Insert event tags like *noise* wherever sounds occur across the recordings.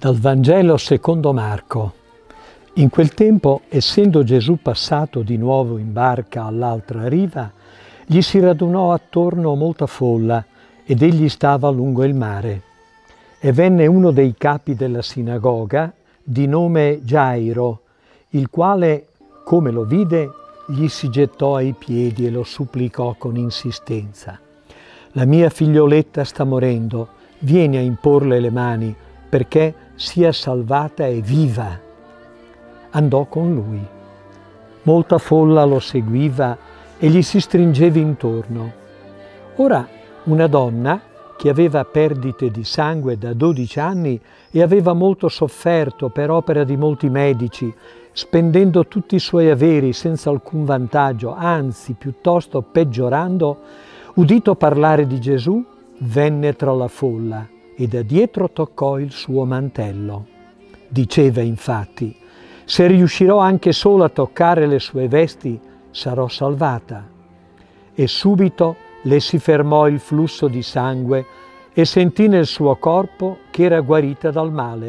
Dal Vangelo secondo Marco. In quel tempo, essendo Gesù passato di nuovo in barca all'altra riva, gli si radunò attorno molta folla ed egli stava lungo il mare. E venne uno dei capi della sinagoga, di nome Gairo, il quale, come lo vide, gli si gettò ai piedi e lo supplicò con insistenza. La mia figlioletta sta morendo, vieni a imporle le mani, perché sia salvata e viva. Andò con lui. Molta folla lo seguiva e gli si stringeva intorno. Ora una donna che aveva perdite di sangue da 12 anni e aveva molto sofferto per opera di molti medici, spendendo tutti i suoi averi senza alcun vantaggio, anzi piuttosto peggiorando, udito parlare di Gesù, venne tra la folla e da dietro toccò il suo mantello. Diceva infatti, se riuscirò anche solo a toccare le sue vesti, sarò salvata. E subito le si fermò il flusso di sangue e sentì nel suo corpo che era guarita dal male.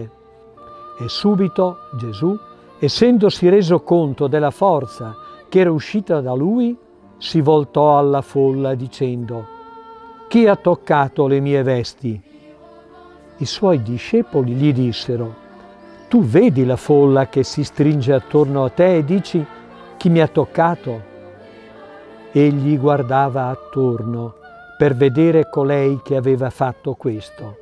E subito Gesù, essendosi reso conto della forza che era uscita da lui, si voltò alla folla dicendo, Chi ha toccato le mie vesti? I suoi discepoli gli dissero, tu vedi la folla che si stringe attorno a te e dici, chi mi ha toccato? Egli guardava attorno per vedere colei che aveva fatto questo.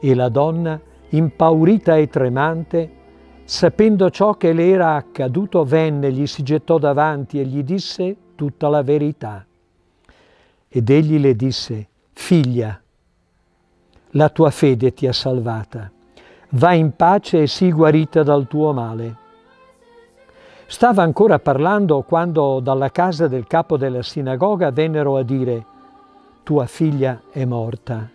E la donna, impaurita e tremante, sapendo ciò che le era accaduto, venne, gli si gettò davanti e gli disse tutta la verità. Ed egli le disse, figlia, la tua fede ti ha salvata. Va in pace e sii guarita dal tuo male. Stava ancora parlando quando dalla casa del capo della sinagoga vennero a dire «Tua figlia è morta,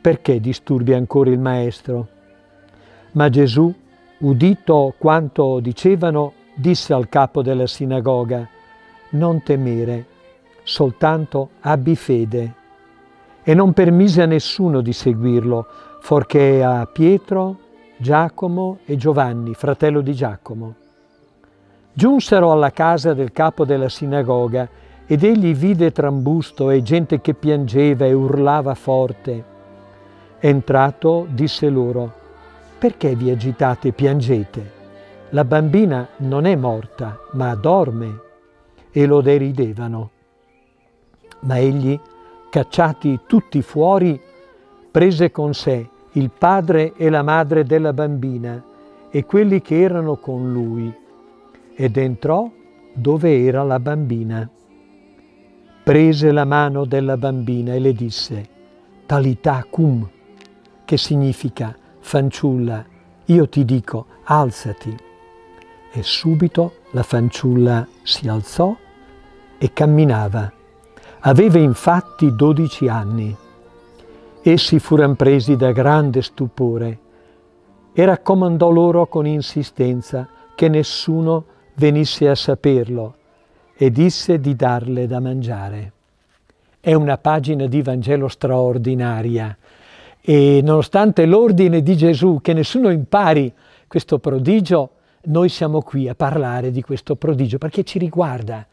perché disturbi ancora il maestro?» Ma Gesù, udito quanto dicevano, disse al capo della sinagoga «Non temere, soltanto abbi fede» e non permise a nessuno di seguirlo, forché a Pietro, Giacomo e Giovanni, fratello di Giacomo. Giunsero alla casa del capo della sinagoga ed egli vide trambusto e gente che piangeva e urlava forte. Entrato disse loro, perché vi agitate e piangete? La bambina non è morta, ma dorme. E lo deridevano. Ma egli Cacciati tutti fuori, prese con sé il padre e la madre della bambina e quelli che erano con lui ed entrò dove era la bambina. Prese la mano della bambina e le disse, Talità cum, che significa fanciulla, io ti dico, alzati. E subito la fanciulla si alzò e camminava. Aveva infatti dodici anni. Essi furono presi da grande stupore e raccomandò loro con insistenza che nessuno venisse a saperlo e disse di darle da mangiare. È una pagina di Vangelo straordinaria e nonostante l'ordine di Gesù che nessuno impari questo prodigio, noi siamo qui a parlare di questo prodigio perché ci riguarda,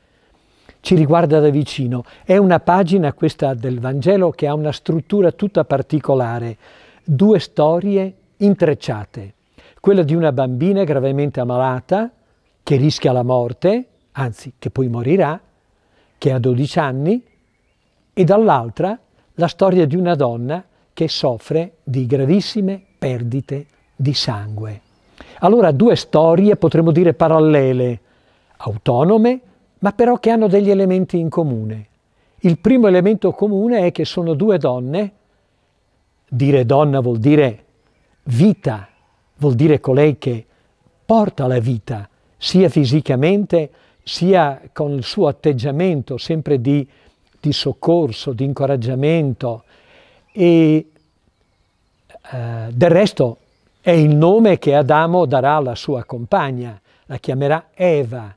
ci riguarda da vicino. È una pagina questa del Vangelo che ha una struttura tutta particolare, due storie intrecciate. Quella di una bambina gravemente ammalata che rischia la morte, anzi che poi morirà, che ha 12 anni, e dall'altra la storia di una donna che soffre di gravissime perdite di sangue. Allora due storie, potremmo dire parallele, autonome, ma però che hanno degli elementi in comune. Il primo elemento comune è che sono due donne, dire donna vuol dire vita, vuol dire colei che porta la vita, sia fisicamente, sia con il suo atteggiamento sempre di, di soccorso, di incoraggiamento. E eh, del resto è il nome che Adamo darà alla sua compagna, la chiamerà Eva,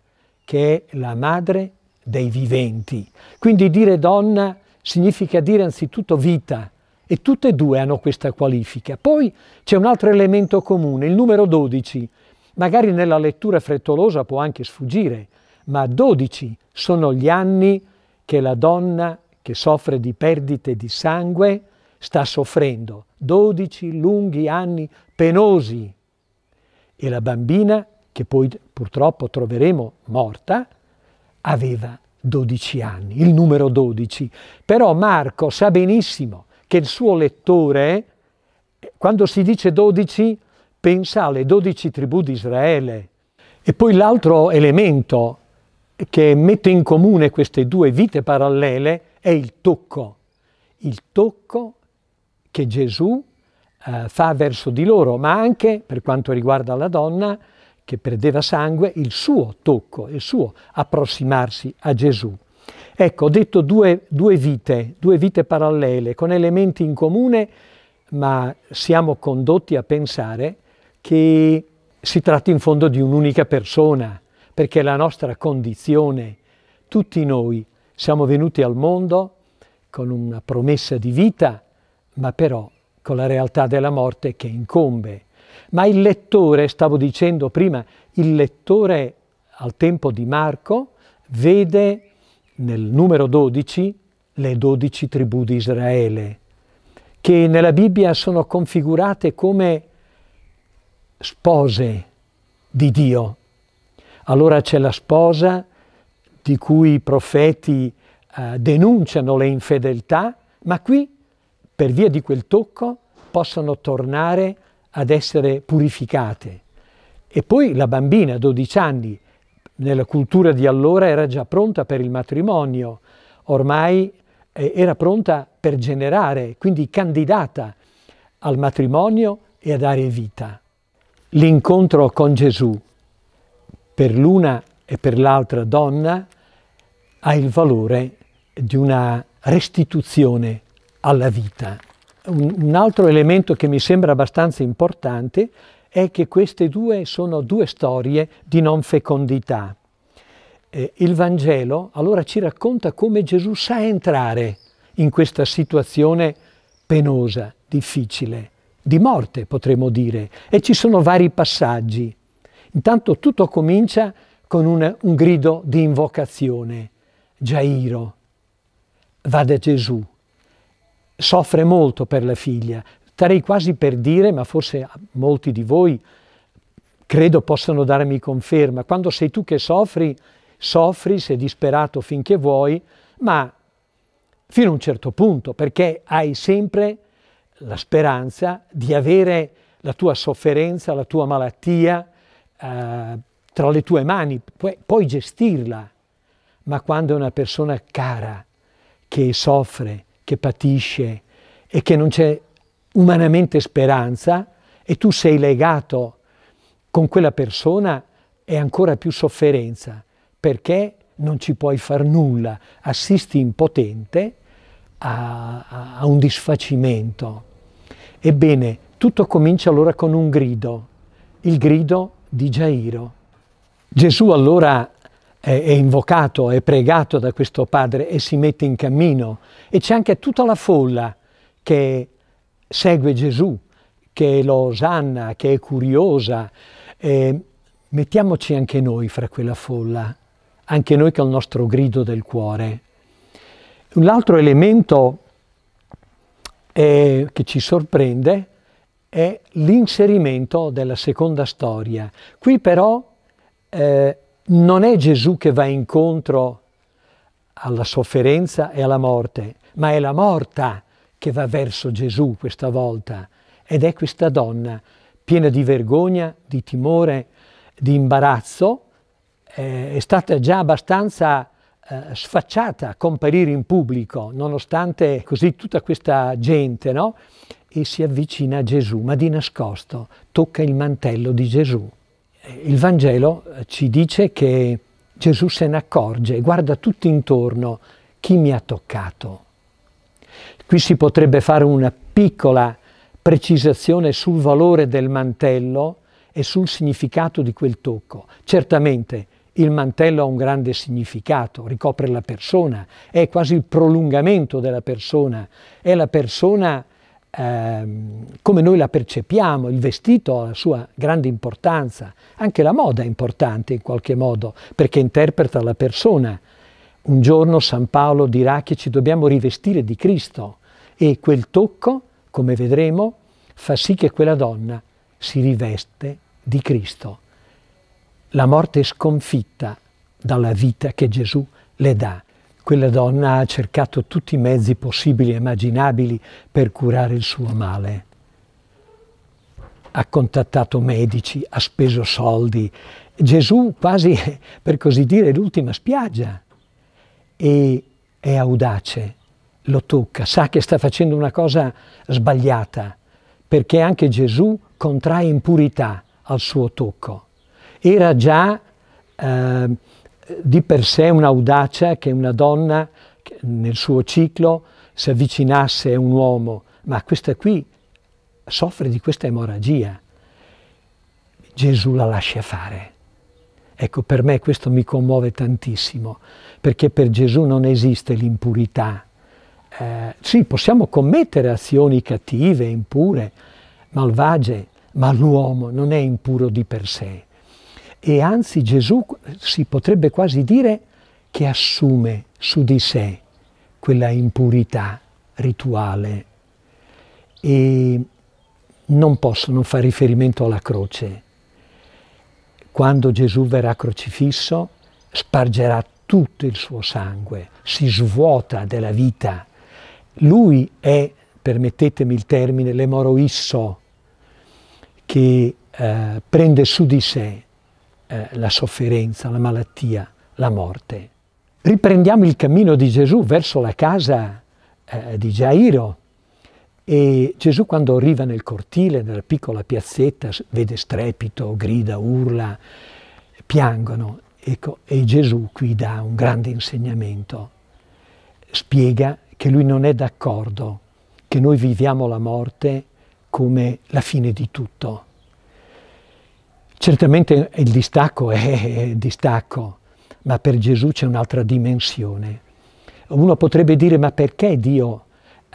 che è la madre dei viventi. Quindi dire donna significa dire anzitutto vita e tutte e due hanno questa qualifica. Poi c'è un altro elemento comune, il numero 12. Magari nella lettura frettolosa può anche sfuggire, ma 12 sono gli anni che la donna che soffre di perdite di sangue sta soffrendo. 12 lunghi anni penosi. E la bambina che poi purtroppo troveremo morta, aveva 12 anni, il numero 12. Però Marco sa benissimo che il suo lettore, eh, quando si dice 12, pensa alle 12 tribù di Israele. E poi l'altro elemento che mette in comune queste due vite parallele è il tocco. Il tocco che Gesù eh, fa verso di loro, ma anche, per quanto riguarda la donna, che perdeva sangue, il suo tocco, il suo approssimarsi a Gesù. Ecco, ho detto due, due vite, due vite parallele, con elementi in comune, ma siamo condotti a pensare che si tratti in fondo di un'unica persona, perché la nostra condizione, tutti noi siamo venuti al mondo con una promessa di vita, ma però con la realtà della morte che incombe ma il lettore, stavo dicendo prima, il lettore al tempo di Marco vede nel numero 12 le 12 tribù di Israele, che nella Bibbia sono configurate come spose di Dio. Allora c'è la sposa di cui i profeti eh, denunciano le infedeltà, ma qui, per via di quel tocco, possono tornare a ad essere purificate. E poi la bambina, a 12 anni, nella cultura di allora era già pronta per il matrimonio, ormai eh, era pronta per generare, quindi candidata al matrimonio e a dare vita. L'incontro con Gesù per l'una e per l'altra donna ha il valore di una restituzione alla vita un altro elemento che mi sembra abbastanza importante è che queste due sono due storie di non fecondità. Eh, il Vangelo allora ci racconta come Gesù sa entrare in questa situazione penosa, difficile, di morte potremmo dire, e ci sono vari passaggi. Intanto tutto comincia con un, un grido di invocazione, Gairo, va da Gesù, soffre molto per la figlia. Starei quasi per dire, ma forse molti di voi credo possano darmi conferma, quando sei tu che soffri, soffri, sei disperato finché vuoi, ma fino a un certo punto, perché hai sempre la speranza di avere la tua sofferenza, la tua malattia eh, tra le tue mani, puoi, puoi gestirla, ma quando è una persona cara che soffre, che patisce e che non c'è umanamente speranza e tu sei legato con quella persona è ancora più sofferenza perché non ci puoi far nulla, assisti impotente a, a, a un disfacimento. Ebbene, tutto comincia allora con un grido, il grido di Gairo. Gesù allora è, invocato, è pregato da questo padre e si mette in cammino. E c'è anche tutta la folla che segue Gesù, che lo osanna, che è curiosa. E mettiamoci anche noi fra quella folla, anche noi con il nostro grido del cuore. Un altro elemento eh, che ci sorprende è l'inserimento della seconda storia. Qui però eh, non è Gesù che va incontro alla sofferenza e alla morte, ma è la morta che va verso Gesù questa volta. Ed è questa donna, piena di vergogna, di timore, di imbarazzo, eh, è stata già abbastanza eh, sfacciata a comparire in pubblico, nonostante così tutta questa gente, no? E si avvicina a Gesù, ma di nascosto, tocca il mantello di Gesù il Vangelo eh, ci dice che Gesù se ne accorge e guarda tutto intorno chi mi ha toccato. Qui si potrebbe fare una piccola precisazione sul valore del mantello e sul significato di quel tocco. Certamente il mantello ha un grande significato, ricopre la persona, è quasi il prolungamento della persona, è la persona ehm, come noi la percepiamo, il vestito ha la sua grande importanza, anche la moda è importante in qualche modo perché interpreta la persona. Un giorno San Paolo dirà che ci dobbiamo rivestire di Cristo e quel tocco, come vedremo, fa sì che quella donna si riveste di Cristo. La morte è sconfitta dalla vita che Gesù le dà. Quella donna ha cercato tutti i mezzi possibili e immaginabili per curare il suo male. Ha contattato medici, ha speso soldi. Gesù quasi, *laughs* per così dire, è l'ultima spiaggia. E è audace, lo tocca, sa che sta facendo una cosa sbagliata, perché anche Gesù contrae impurità al suo tocco. Era già eh, di per sé un'audacia che una donna nel suo ciclo si avvicinasse a un uomo, ma questa qui soffre di questa emorragia. Gesù la lascia fare. Ecco, per me questo mi commuove tantissimo, perché per Gesù non esiste l'impurità. Eh, sì, possiamo commettere azioni cattive, impure, malvagie, ma l'uomo non è impuro di per sé e anzi Gesù si potrebbe quasi dire che assume su di sé quella impurità rituale e non possono fare riferimento alla croce. Quando Gesù verrà crocifisso spargerà tutto il suo sangue, si svuota della vita. Lui è, permettetemi il termine, l'emoroisso che eh, prende su di sé eh, la sofferenza, la malattia, la morte. Riprendiamo il cammino di Gesù verso la casa eh, di Gairo e Gesù quando arriva nel cortile, nella piccola piazzetta, vede strepito, grida, urla, piangono. Ecco, e Gesù qui dà un grande insegnamento, spiega che lui non è d'accordo che noi viviamo la morte come la fine di tutto, Certamente il distacco è distacco, ma per Gesù c'è un'altra dimensione. Uno potrebbe dire ma perché Dio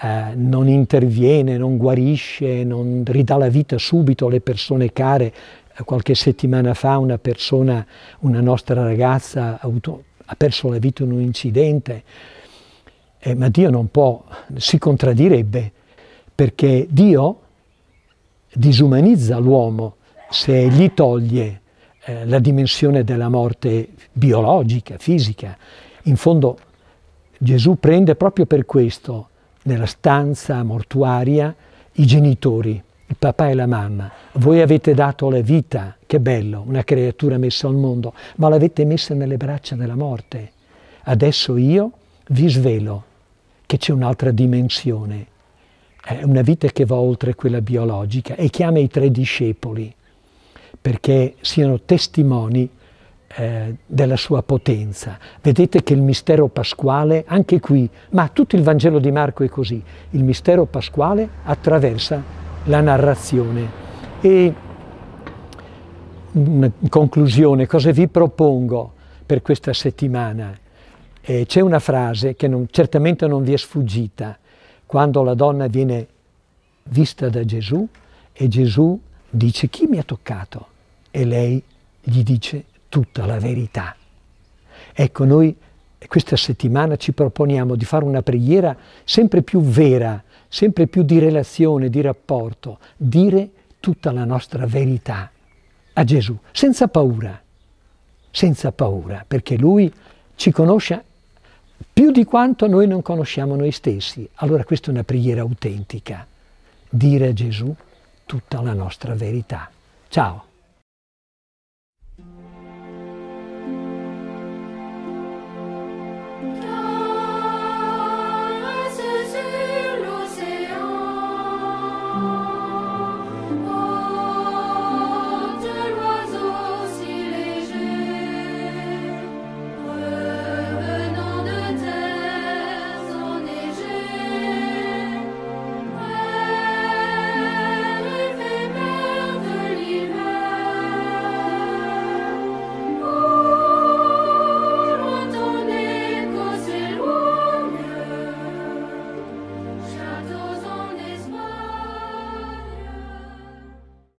eh, non interviene, non guarisce, non ridà la vita subito alle persone care? Eh, qualche settimana fa una persona, una nostra ragazza, ha, avuto, ha perso la vita in un incidente, eh, ma Dio non può, si contraddirebbe, perché Dio disumanizza l'uomo se gli toglie eh, la dimensione della morte biologica, fisica. In fondo Gesù prende proprio per questo nella stanza mortuaria i genitori, il papà e la mamma. Voi avete dato la vita, che bello, una creatura messa al mondo, ma l'avete messa nelle braccia della morte. Adesso io vi svelo che c'è un'altra dimensione, una vita che va oltre quella biologica e chiama i tre discepoli perché siano testimoni eh, della sua potenza. Vedete che il mistero pasquale, anche qui, ma tutto il Vangelo di Marco è così, il mistero pasquale attraversa la narrazione. E mm, in conclusione, cosa vi propongo per questa settimana? Eh, c'è una frase che non, certamente non vi è sfuggita, quando la donna viene vista da Gesù e Gesù dice chi mi ha toccato? e lei gli dice tutta la verità. Ecco, noi questa settimana ci proponiamo di fare una preghiera sempre più vera, sempre più di relazione, di rapporto, dire tutta la nostra verità a Gesù, senza paura, senza paura, perché Lui ci conosce più di quanto noi non conosciamo noi stessi. Allora questa è una preghiera autentica, dire a Gesù tutta la nostra verità. Ciao!